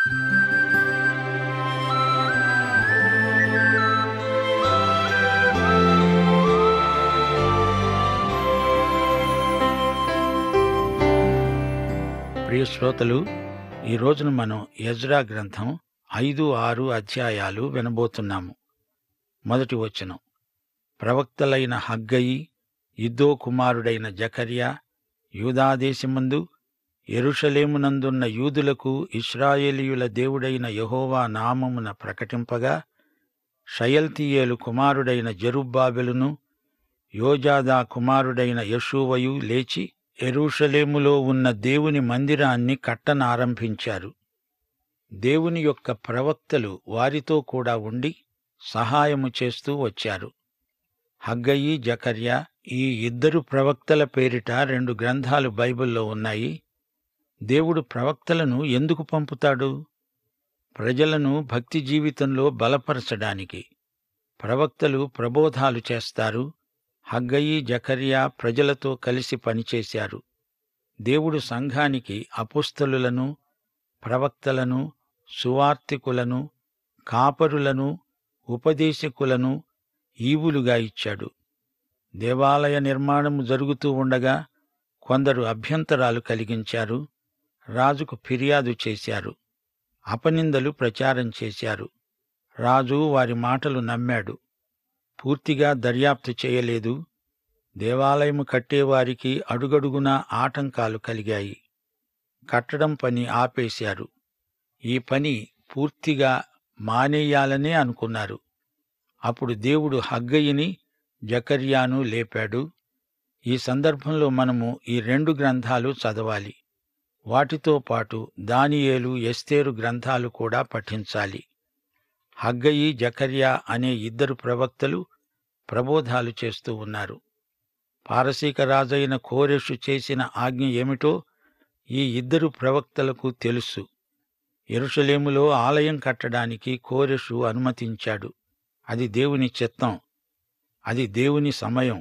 ప్రియ శ్రోతలు ఈ రోజున మనం యజ్రా గ్రంథం ఐదు ఆరు అధ్యాయాలు వినబోతున్నాము మొదటి వచనం ప్రవక్తలైన హగ్గయి యుద్ధో కుమారుడైన జకర్యా యూదాదేశమందు ఎరుషలేమునందున్న యూదులకు ఇస్రాయేలీయుల దేవుడైన యహోవా నామమున ప్రకటింపగా షయల్తీయేలు కుమారుడైన జరుబ్బాబెలును యోజాదా కుమారుడైన యశూవయు లేచి ఎరూషలేములో ఉన్న దేవుని మందిరాన్ని కట్టనారంభించారు దేవుని యొక్క ప్రవక్తలు వారితో కూడా ఉండి సహాయము చేస్తూ వచ్చారు హగ్గయి జకర్యా ఈ ఇద్దరు ప్రవక్తల పేరిట రెండు గ్రంథాలు బైబిల్లో ఉన్నాయి దేవుడు ప్రవక్తలను ఎందుకు పంపుతాడు ప్రజలను భక్తి జీవితంలో బలపరచడానికి ప్రవక్తలు ప్రబోధాలు చేస్తారు హగ్గయి జకరియా ప్రజలతో కలిసి పనిచేశారు దేవుడు సంఘానికి అపుస్తలులను ప్రవక్తలను సువార్తికులను కాపరులను ఉపదేశకులను ఈవులుగా ఇచ్చాడు దేవాలయ నిర్మాణము జరుగుతూ ఉండగా కొందరు అభ్యంతరాలు కలిగించారు రాజుకు ఫిర్యాదు చేశారు అపనిందలు ప్రచారం చేశారు రాజు వారి మాటలు నమ్మాడు పూర్తిగా దర్యాప్తు చేయలేదు దేవాలయము కట్టేవారికి అడుగడుగునా ఆటంకాలు కలిగాయి కట్టడం పని ఆపేశారు ఈ పని పూర్తిగా మానేయాలనే అనుకున్నారు అప్పుడు దేవుడు హగ్గయ్యని జకర్యాను లేపాడు ఈ సందర్భంలో మనము ఈ రెండు గ్రంథాలు చదవాలి వాటితో పాటు దానియేలు ఎస్తేరు గ్రంథాలు కూడా పఠించాలి హగ్గయి జకర్యా అనే ఇద్దరు ప్రవక్తలు ప్రబోధాలు చేస్తూ ఉన్నారు పారసీక రాజైన కోరెషు చేసిన ఆజ్ఞ ఏమిటో ఈ ఇద్దరు ప్రవక్తలకు తెలుసు ఎరుషలేములో ఆలయం కట్టడానికి కోరెషు అనుమతించాడు అది దేవుని చిత్తం అది దేవుని సమయం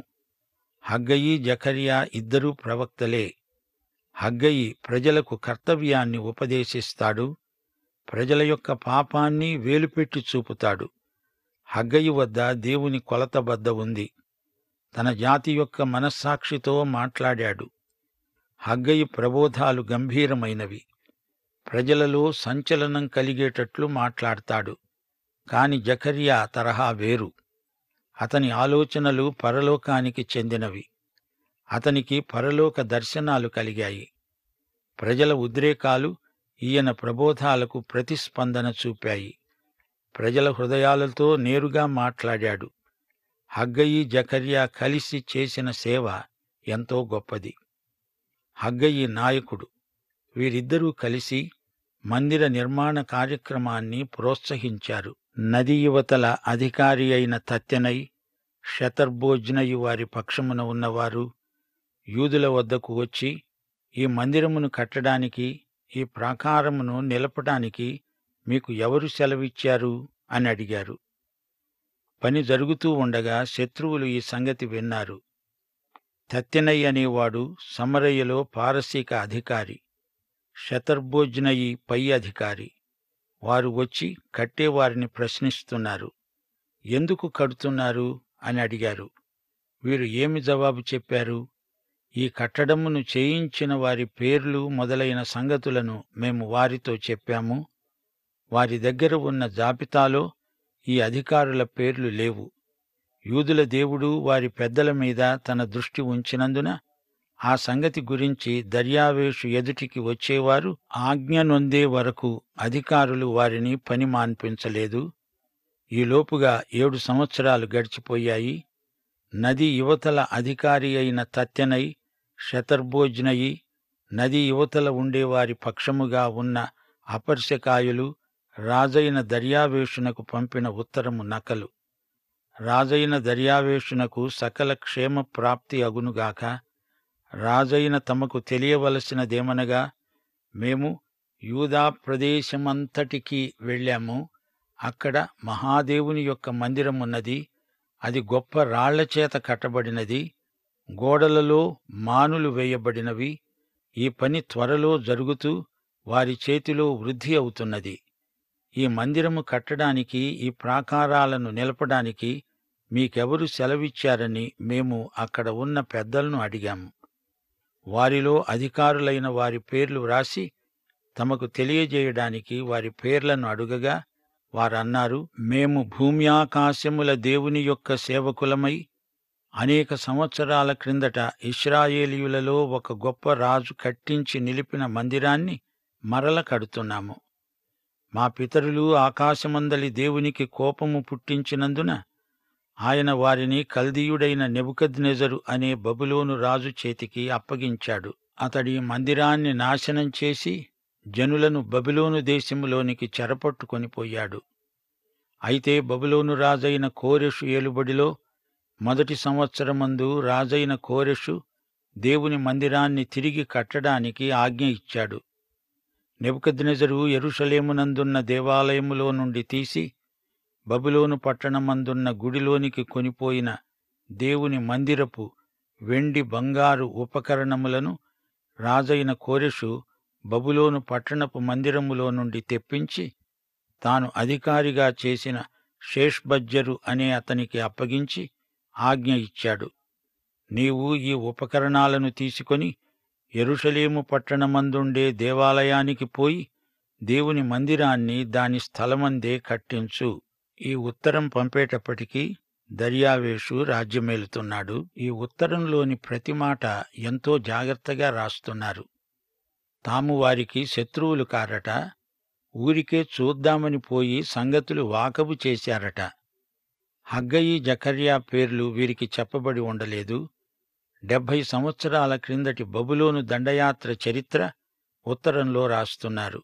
హగ్గయి జకరియా ఇద్దరూ ప్రవక్తలే హగ్గయి ప్రజలకు కర్తవ్యాన్ని ఉపదేశిస్తాడు ప్రజల యొక్క పాపాన్ని వేలుపెట్టి చూపుతాడు హగ్గయి వద్ద దేవుని కొలతబద్ద ఉంది తన జాతి యొక్క మనస్సాక్షితో మాట్లాడాడు హగ్గయి ప్రబోధాలు గంభీరమైనవి ప్రజలలో సంచలనం కలిగేటట్లు మాట్లాడతాడు కాని జకర్యా తరహా వేరు అతని ఆలోచనలు పరలోకానికి చెందినవి అతనికి పరలోక దర్శనాలు కలిగాయి ప్రజల ఉద్రేకాలు ఈయన ప్రబోధాలకు ప్రతిస్పందన చూపాయి ప్రజల హృదయాలతో నేరుగా మాట్లాడాడు హగ్గయి జకర్యా కలిసి చేసిన సేవ ఎంతో గొప్పది హగ్గయి నాయకుడు వీరిద్దరూ కలిసి మందిర నిర్మాణ కార్యక్రమాన్ని ప్రోత్సహించారు నది యువతల అధికారి అయిన తత్యనై శతర్భోజ్నయు వారి పక్షమున ఉన్నవారు యూదుల వద్దకు వచ్చి ఈ మందిరమును కట్టడానికి ఈ ప్రాకారమును నిలపటానికి మీకు ఎవరు సెలవిచ్చారు అని అడిగారు పని జరుగుతూ ఉండగా శత్రువులు ఈ సంగతి విన్నారు తత్తెనయ్యి అనేవాడు సమరయ్యలో పారసీక అధికారి శతర్భోజ్నయి పై అధికారి వారు వచ్చి కట్టేవారిని ప్రశ్నిస్తున్నారు ఎందుకు కడుతున్నారు అని అడిగారు వీరు ఏమి జవాబు చెప్పారు ఈ కట్టడమును చేయించిన వారి పేర్లు మొదలైన సంగతులను మేము వారితో చెప్పాము వారి దగ్గర ఉన్న జాబితాలో ఈ అధికారుల పేర్లు లేవు యూదుల దేవుడు వారి పెద్దల మీద తన దృష్టి ఉంచినందున ఆ సంగతి గురించి దర్యావేషు ఎదుటికి వచ్చేవారు ఆజ్ఞ నొందే వరకు అధికారులు వారిని పని మాన్పించలేదు ఈలోపుగా ఏడు సంవత్సరాలు గడిచిపోయాయి నది యువతల అధికారి అయిన తత్యనై శతర్భోజ్నయి నది యువతల ఉండేవారి పక్షముగా ఉన్న అపర్శకాయులు రాజైన దర్యావేషునకు పంపిన ఉత్తరము నకలు రాజైన దర్యావేషునకు సకల క్షేమ ప్రాప్తి అగునుగాక రాజైన తమకు తెలియవలసినదేమనగా మేము యూదా ప్రదేశమంతటికి వెళ్ళాము అక్కడ మహాదేవుని యొక్క మందిరమున్నది అది గొప్ప రాళ్లచేత కట్టబడినది గోడలలో మానులు వేయబడినవి ఈ పని త్వరలో జరుగుతూ వారి చేతిలో వృద్ధి అవుతున్నది ఈ మందిరము కట్టడానికి ఈ ప్రాకారాలను నిలపడానికి మీకెవరు సెలవిచ్చారని మేము అక్కడ ఉన్న పెద్దలను అడిగాము వారిలో అధికారులైన వారి పేర్లు వ్రాసి తమకు తెలియజేయడానికి వారి పేర్లను అడుగగా వారన్నారు మేము భూమ్యాకాశముల దేవుని యొక్క సేవకులమై అనేక సంవత్సరాల క్రిందట ఇస్రాయేలీయులలో ఒక గొప్ప రాజు కట్టించి నిలిపిన మందిరాన్ని మరల కడుతున్నాము మా పితరులు ఆకాశమందలి దేవునికి కోపము పుట్టించినందున ఆయన వారిని కల్దీయుడైన నెబుకద్ నెజరు అనే బబులోను రాజు చేతికి అప్పగించాడు అతడి మందిరాన్ని నాశనం చేసి జనులను బబులోను దేశంలోనికి చెరపట్టుకొనిపోయాడు పోయాడు అయితే బబులోను రాజైన కోరెషు ఏలుబడిలో మొదటి సంవత్సరమందు రాజైన కోరెషు దేవుని మందిరాన్ని తిరిగి కట్టడానికి ఆజ్ఞ ఇచ్చాడు నెబుకద్నెజరు ఎరుషలేమునందున్న దేవాలయములో నుండి తీసి బబులోను పట్టణమందున్న గుడిలోనికి కొనిపోయిన దేవుని మందిరపు వెండి బంగారు ఉపకరణములను రాజైన కోరెషు బబులోను పట్టణపు మందిరములో నుండి తెప్పించి తాను అధికారిగా చేసిన శేష్బజ్జరు అనే అతనికి అప్పగించి ఆజ్ఞ ఇచ్చాడు నీవు ఈ ఉపకరణాలను తీసుకొని ఎరుషలేము పట్టణమందుండే దేవాలయానికి పోయి దేవుని మందిరాన్ని దాని స్థలమందే కట్టించు ఈ ఉత్తరం పంపేటప్పటికీ దర్యావేషు రాజ్యమేలుతున్నాడు ఈ ఉత్తరంలోని ప్రతి మాట ఎంతో జాగ్రత్తగా రాస్తున్నారు తాము వారికి శత్రువులు కారట ఊరికే చూద్దామని పోయి సంగతులు వాకబు చేశారట హగ్గయి జకర్యా పేర్లు వీరికి చెప్పబడి ఉండలేదు డెబ్భై సంవత్సరాల క్రిందటి బబులోను దండయాత్ర చరిత్ర ఉత్తరంలో రాస్తున్నారు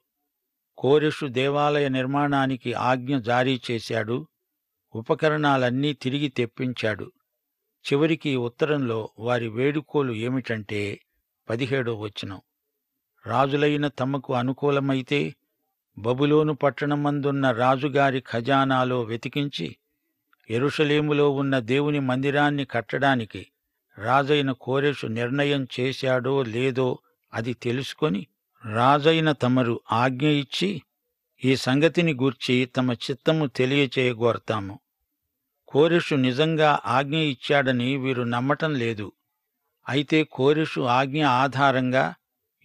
కోరిషు దేవాలయ నిర్మాణానికి ఆజ్ఞ జారీ చేశాడు ఉపకరణాలన్నీ తిరిగి తెప్పించాడు చివరికి ఉత్తరంలో వారి వేడుకోలు ఏమిటంటే పదిహేడో వచనం రాజులైన తమకు అనుకూలమైతే బబులోను పట్టణమందున్న రాజుగారి ఖజానాలో వెతికించి ఎరుషలేములో ఉన్న దేవుని మందిరాన్ని కట్టడానికి రాజైన కోరేషు నిర్ణయం చేశాడో లేదో అది తెలుసుకొని రాజైన తమరు ఆజ్ఞ ఇచ్చి ఈ సంగతిని గూర్చి తమ చిత్తము తెలియచేయగోరతాము కోరిషు నిజంగా ఆజ్ఞ ఇచ్చాడని వీరు నమ్మటం లేదు అయితే కోరిషు ఆజ్ఞ ఆధారంగా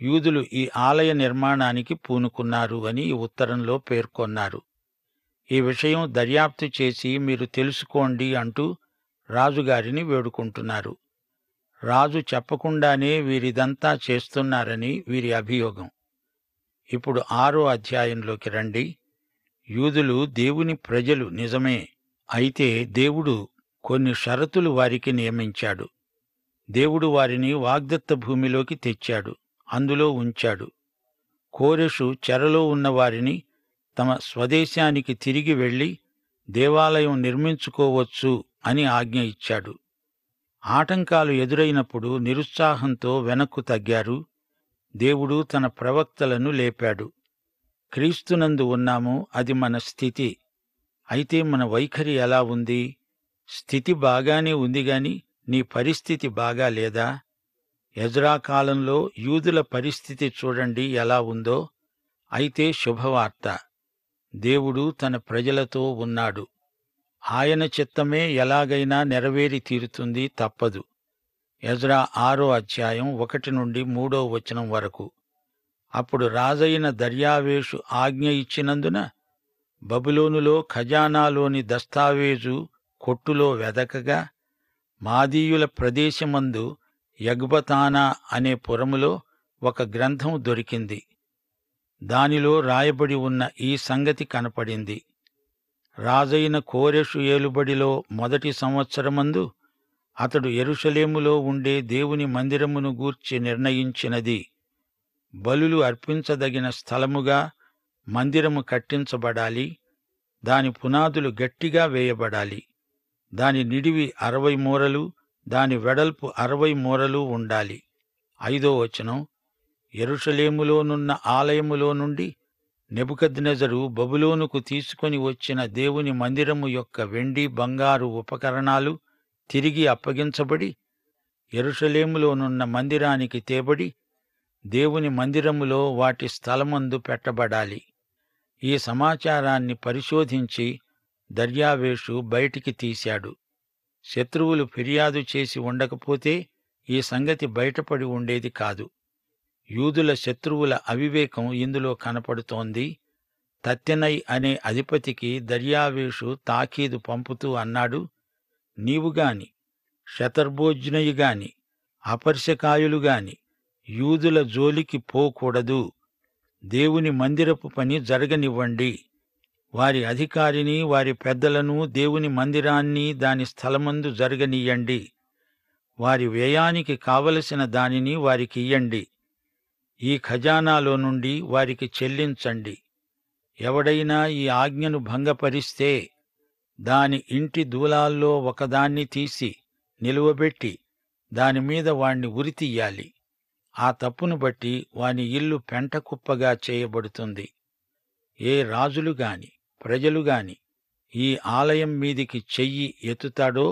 యూదులు ఈ ఆలయ నిర్మాణానికి పూనుకున్నారు అని ఈ ఉత్తరంలో పేర్కొన్నారు ఈ విషయం దర్యాప్తు చేసి మీరు తెలుసుకోండి అంటూ రాజుగారిని వేడుకుంటున్నారు రాజు చెప్పకుండానే వీరిదంతా చేస్తున్నారని వీరి అభియోగం ఇప్పుడు ఆరో అధ్యాయంలోకి రండి యూదులు దేవుని ప్రజలు నిజమే అయితే దేవుడు కొన్ని షరతులు వారికి నియమించాడు దేవుడు వారిని వాగ్దత్త భూమిలోకి తెచ్చాడు అందులో ఉంచాడు కోరెషు చెరలో ఉన్నవారిని వారిని తమ స్వదేశానికి తిరిగి వెళ్ళి దేవాలయం నిర్మించుకోవచ్చు అని ఆజ్ఞ ఇచ్చాడు ఆటంకాలు ఎదురైనప్పుడు నిరుత్సాహంతో వెనక్కు తగ్గారు దేవుడు తన ప్రవక్తలను లేపాడు క్రీస్తునందు ఉన్నాము అది మన స్థితి అయితే మన వైఖరి ఎలా ఉంది స్థితి బాగానే ఉందిగాని నీ పరిస్థితి బాగా లేదా ఎజ్రా యూదుల పరిస్థితి చూడండి ఎలా ఉందో అయితే శుభవార్త దేవుడు తన ప్రజలతో ఉన్నాడు ఆయన చిత్తమే ఎలాగైనా నెరవేరి తీరుతుంది తప్పదు ఎజ్రా ఆరో అధ్యాయం ఒకటి నుండి మూడో వచనం వరకు అప్పుడు రాజైన దర్యావేషు ఆజ్ఞ ఇచ్చినందున బబులోనులో ఖజానాలోని దస్తావేజు కొట్టులో వెదకగా మాదీయుల ప్రదేశమందు యగ్బతానా అనే పురములో ఒక గ్రంథం దొరికింది దానిలో రాయబడి ఉన్న ఈ సంగతి కనపడింది రాజైన కోరెషు ఏలుబడిలో మొదటి సంవత్సరమందు అతడు ఎరుషలేములో ఉండే దేవుని మందిరమును గూర్చి నిర్ణయించినది బలులు అర్పించదగిన స్థలముగా మందిరము కట్టించబడాలి దాని పునాదులు గట్టిగా వేయబడాలి దాని నిడివి అరవై మూరలు దాని వెడల్పు అరవై మూరలు ఉండాలి ఐదో వచనం ఎరుషలేములోనున్న ఆలయములో నుండి నెబుకద్నెజరు బబులోనుకు తీసుకొని వచ్చిన దేవుని మందిరము యొక్క వెండి బంగారు ఉపకరణాలు తిరిగి అప్పగించబడి ఎరుషలేములోనున్న మందిరానికి తేబడి దేవుని మందిరములో వాటి స్థలమందు పెట్టబడాలి ఈ సమాచారాన్ని పరిశోధించి దర్యావేషు బయటికి తీశాడు శత్రువులు ఫిర్యాదు చేసి ఉండకపోతే ఈ సంగతి బయటపడి ఉండేది కాదు యూదుల శత్రువుల అవివేకం ఇందులో కనపడుతోంది తత్తెనై అనే అధిపతికి దర్యావేషు తాకీదు పంపుతూ అన్నాడు నీవుగాని శతర్భోజ్నయుగాని అపర్శకాయులుగాని యూదుల జోలికి పోకూడదు దేవుని మందిరపు పని జరగనివ్వండి వారి అధికారిని వారి పెద్దలను దేవుని మందిరాన్ని దాని స్థలమందు జరగనీయండి వారి వ్యయానికి కావలసిన దానిని వారికియ్యండి ఈ ఖజానాలో నుండి వారికి చెల్లించండి ఎవడైనా ఈ ఆజ్ఞను భంగపరిస్తే దాని ఇంటి దూలాల్లో ఒకదాన్ని తీసి నిలువబెట్టి దానిమీద వాణ్ణి ఉరితీయాలి ఆ తప్పును బట్టి వాని ఇల్లు పెంటకుప్పగా చేయబడుతుంది ఏ రాజులు గాని ప్రజలు గాని ఈ ఆలయం మీదికి చెయ్యి ఎత్తుతాడో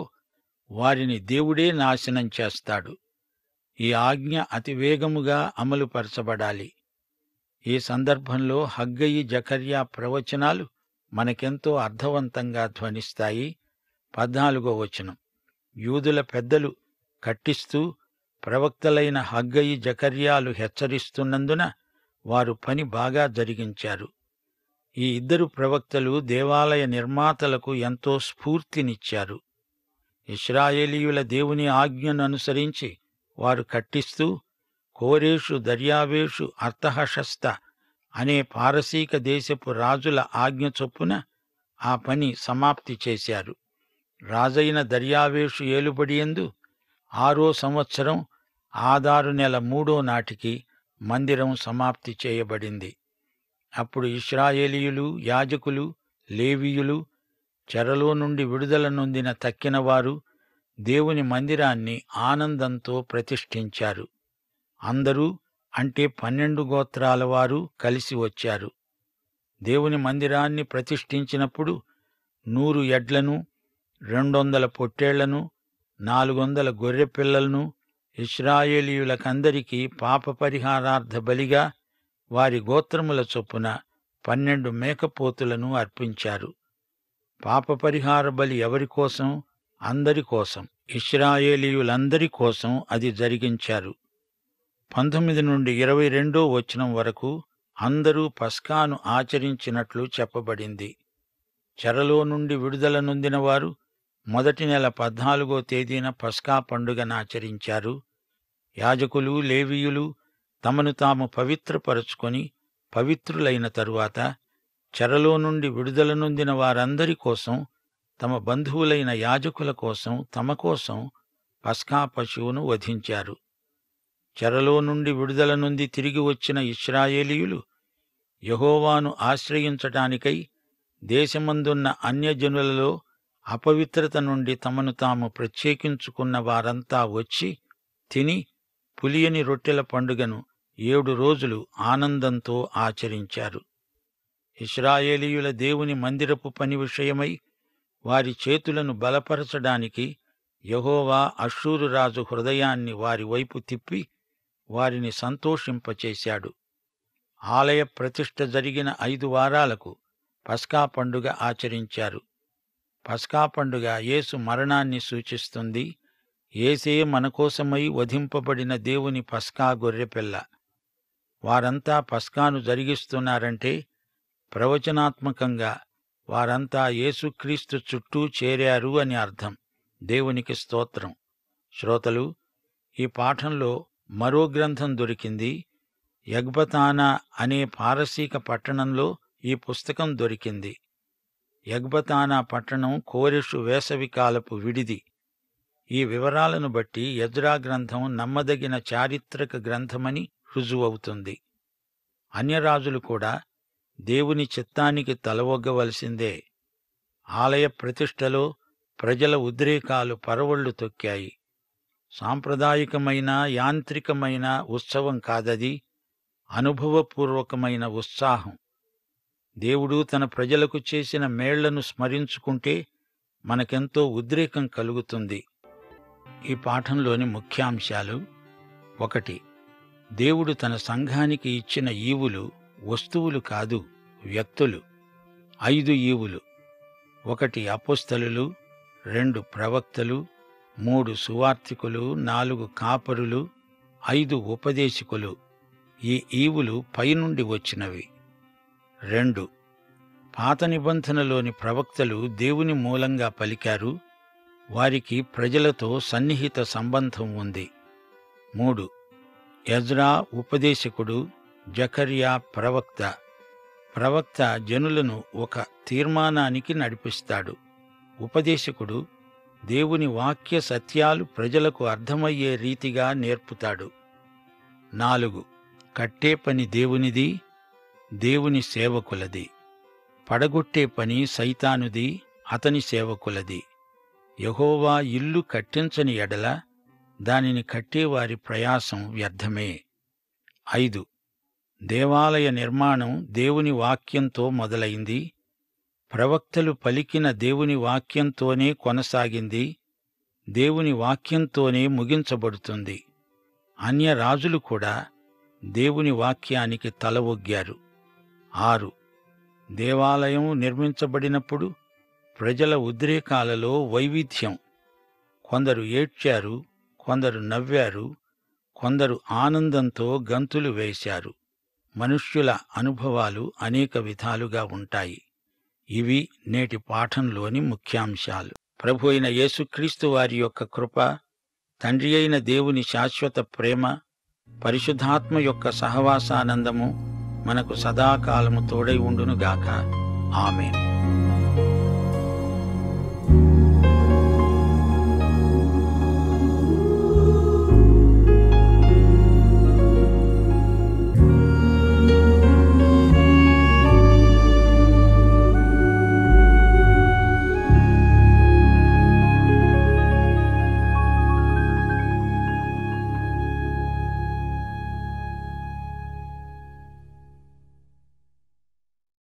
వారిని దేవుడే నాశనం చేస్తాడు ఈ ఆజ్ఞ అతివేగముగా అమలుపరచబడాలి ఈ సందర్భంలో హగ్గయి జకర్యా ప్రవచనాలు మనకెంతో అర్థవంతంగా ధ్వనిస్తాయి పద్నాలుగో వచనం యూదుల పెద్దలు కట్టిస్తూ ప్రవక్తలైన హగ్గయి జకర్యాలు హెచ్చరిస్తున్నందున వారు పని బాగా జరిగించారు ఈ ఇద్దరు ప్రవక్తలు దేవాలయ నిర్మాతలకు ఎంతో స్ఫూర్తినిచ్చారు ఇస్రాయేలీయుల దేవుని ఆజ్ఞను అనుసరించి వారు కట్టిస్తూ కోరేషు దర్యావేషు అర్థహశస్త అనే పారసీక దేశపు రాజుల ఆజ్ఞ చొప్పున ఆ పని సమాప్తి చేశారు రాజైన దర్యావేషు ఏలుబడియందు ఆరో సంవత్సరం ఆధారు నెల మూడో నాటికి మందిరం సమాప్తి చేయబడింది అప్పుడు ఇస్రాయేలీయులు యాజకులు లేవీయులు చెరలో నుండి విడుదల నొందిన తక్కినవారు దేవుని మందిరాన్ని ఆనందంతో ప్రతిష్ఠించారు అందరూ అంటే పన్నెండు గోత్రాల వారు కలిసి వచ్చారు దేవుని మందిరాన్ని ప్రతిష్ఠించినప్పుడు నూరు ఎడ్లను రెండొందల పొట్టేళ్లను నాలుగొందల గొర్రెపిల్లలను ఇస్రాయేలీయులకందరికీ పాప పరిహారార్థ బలిగా వారి గోత్రముల చొప్పున పన్నెండు మేకపోతులను అర్పించారు పాప పరిహార బలి ఎవరికోసం అందరి కోసం ఇస్రాయేలీయులందరి కోసం అది జరిగించారు పంతొమ్మిది నుండి ఇరవై రెండో వచనం వరకు అందరూ పస్కాను ఆచరించినట్లు చెప్పబడింది చెరలో నుండి విడుదల నొందినవారు వారు మొదటి నెల పద్నాలుగో తేదీన పస్కా పండుగనాచరించారు యాజకులు లేవీయులు తమను తాము పవిత్రపరుచుకొని పవిత్రులైన తరువాత చెరలో నుండి విడుదల నొందిన వారందరి కోసం తమ బంధువులైన యాజకుల కోసం తమ కోసం పస్కా పశువును వధించారు చెరలో నుండి విడుదల నుండి తిరిగి వచ్చిన ఇస్రాయేలీయులు యహోవాను ఆశ్రయించటానికై దేశమందున్న అన్యజనులలో అపవిత్రత నుండి తమను తాము ప్రత్యేకించుకున్న వారంతా వచ్చి తిని పులియని రొట్టెల పండుగను ఏడు రోజులు ఆనందంతో ఆచరించారు ఇస్రాయేలీయుల దేవుని మందిరపు పని విషయమై వారి చేతులను బలపరచడానికి యహోవా అశ్షూరురాజు హృదయాన్ని వారి వైపు తిప్పి వారిని సంతోషింపచేశాడు ఆలయ ప్రతిష్ఠ జరిగిన ఐదు వారాలకు పస్కా పండుగ ఆచరించారు పస్కా పండుగ యేసు మరణాన్ని సూచిస్తుంది ఏసే మనకోసమై వధింపబడిన దేవుని పస్కా గొర్రెపిల్ల వారంతా పస్కాను జరిగిస్తున్నారంటే ప్రవచనాత్మకంగా వారంతా యేసుక్రీస్తు చుట్టూ చేరారు అని అర్థం దేవునికి స్తోత్రం శ్రోతలు ఈ పాఠంలో మరో గ్రంథం దొరికింది యగ్బతానా అనే పారసీక పట్టణంలో ఈ పుస్తకం దొరికింది యగ్బతానా పట్టణం కోరెషు వేసవికాలపు విడిది ఈ వివరాలను బట్టి యజ్రా గ్రంథం నమ్మదగిన చారిత్రక గ్రంథమని రుజువవుతుంది అన్యరాజులు కూడా దేవుని చిత్తానికి తలవొగ్గవలసిందే ఆలయ ప్రతిష్టలో ప్రజల ఉద్రేకాలు పరవళ్లు తొక్కాయి సాంప్రదాయికమైన యాంత్రికమైన ఉత్సవం కాదది అనుభవపూర్వకమైన ఉత్సాహం దేవుడు తన ప్రజలకు చేసిన మేళ్లను స్మరించుకుంటే మనకెంతో ఉద్రేకం కలుగుతుంది ఈ పాఠంలోని ముఖ్యాంశాలు ఒకటి దేవుడు తన సంఘానికి ఇచ్చిన ఈవులు వస్తువులు కాదు వ్యక్తులు ఐదు ఈవులు ఒకటి అపుస్తలు రెండు ప్రవక్తలు మూడు సువార్థికులు నాలుగు కాపరులు ఐదు ఉపదేశకులు ఈ ఈవులు పైనుండి వచ్చినవి రెండు పాత నిబంధనలోని ప్రవక్తలు దేవుని మూలంగా పలికారు వారికి ప్రజలతో సన్నిహిత సంబంధం ఉంది మూడు యజ్రా ఉపదేశకుడు జకర్యా ప్రవక్త ప్రవక్త జనులను ఒక తీర్మానానికి నడిపిస్తాడు ఉపదేశకుడు దేవుని వాక్య సత్యాలు ప్రజలకు అర్థమయ్యే రీతిగా నేర్పుతాడు నాలుగు కట్టే పని దేవునిది దేవుని సేవకులది పడగొట్టే పని సైతానుది అతని సేవకులది యహోవా ఇల్లు కట్టించని ఎడల దానిని కట్టేవారి ప్రయాసం వ్యర్థమే ఐదు దేవాలయ నిర్మాణం దేవుని వాక్యంతో మొదలైంది ప్రవక్తలు పలికిన దేవుని వాక్యంతోనే కొనసాగింది దేవుని వాక్యంతోనే ముగించబడుతుంది అన్య రాజులు కూడా దేవుని వాక్యానికి తల ఒగ్గారు ఆరు దేవాలయం నిర్మించబడినప్పుడు ప్రజల ఉద్రేకాలలో వైవిధ్యం కొందరు ఏడ్చారు కొందరు నవ్వారు కొందరు ఆనందంతో గంతులు వేశారు మనుష్యుల అనుభవాలు అనేక విధాలుగా ఉంటాయి ఇవి నేటి పాఠంలోని ముఖ్యాంశాలు ప్రభు అయిన యేసుక్రీస్తు వారి యొక్క కృప తండ్రి అయిన దేవుని శాశ్వత ప్రేమ పరిశుద్ధాత్మ యొక్క సహవాసానందము మనకు సదాకాలము తోడై ఉండునుగాక ఆమెను